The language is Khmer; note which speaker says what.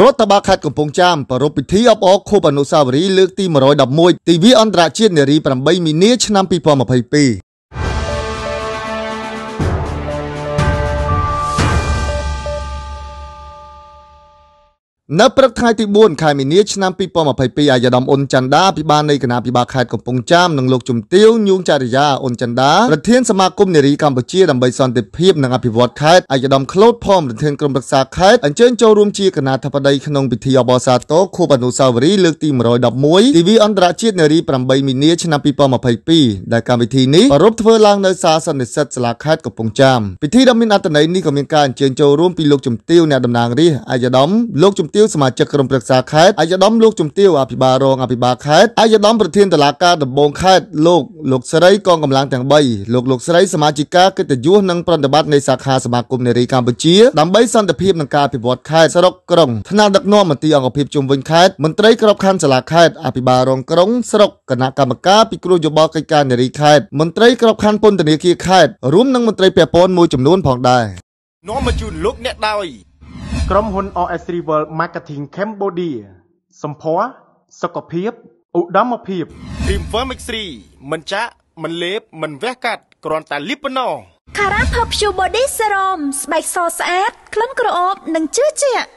Speaker 1: រដ្ឋបាលខេត្តកំពង់ចាមប្រារព្ធពិធីអបអរខួបអនុស្សាវរីយ៍លើកទី111ទិវាអន្តរជាតិនារី8មីនាឆ្នាំ2022នៅព្រឹកថ្ងៃទី4ខែមីនាឆ្នាំ2022អាយដាមអ៊ុនចាន់ដាពិបាលនៃគណៈពិបាលខេត្តកំពង់ចាមនិងលោកជំទាវញូងចារិយាអ៊ុនចាន់ដាប្រធានសមាគមនារីកម្ពុជាដើម្បីសន្តិភាពនិងអភិវឌ្ឍខេត្តអាយដាមក្លូតផមប្រធានក្រុមរក្សាខេត្តអញ្ជើញចូលរួមជាគណៈធិបតីក្នុងពិធីអបអរសាទរខួបអនុស្សាវរីយ៍លើកទី111ទិវាអន្តរជាតិនារី8មីនាឆ្នាំ2022ដែលកម្មវិធីនេះប្រារព្ធធ្វើឡើងនៅសាលសន្និសិទសាលាខេត្តកំពង់ចាមពិធីដ៏មានអត្ថន័យនេះក៏មានការអញ្ជើញចូលរួមពីលោកជំទាវអ្នកតំណាងរាស្ត្រអាយដាមលោកជំទាវសមាជិកក្រុមប្រឹក្សាខេត្តអាយដាមលោកជំទាវអភិបាលរងអភិបាលខេត្តអាយដាមប្រធានតុលាការដំបងខេត្តលោកលោកស្រីកងកម្លាំងទាំង3លោកលោកស្រីសមាជិកាកិត្តិយសនិងប្រតិបត្តិនៃសាខាសមាគមនារីកម្ពុជាដើម្បីសន្តិភាពនិងការអភិវឌ្ឍខេត្តសរុបក្រុងថ្នាក់ដឹកនាំមន្ទីរអង្គភាពជុំវិញខេត្តមន្ត្រីក្របខ័ណ្ឌសាលាខេត្តអភិបាលរងក្រុងស្រុកគណៈកម្មការពិគ្រោះយោបល់កិច្ចការនារីខេត្តមន្ត្រីក្របខ័ណ្ឌពន្ធនាគារខេត្តរួមនឹងមន្ត្រីពាក់ព័ន្ធមួយចំនួនផងដែរ
Speaker 2: នាំមកជូនលោកអ្នកដោយក្រុមហ៊ុន OS Rival Marketing Cambodia សម្ផស្សសុខភាពឧត្តមភាព Dreamworm X3 មិនចាក់មិនលេបមិនវះកាត់គ្រាន់តែលីបប៉ុណ្ណោះ Cara Perfume Body Serum ស្បែកសស្អាតក្លិនក្រអូបនិងជឿជាក់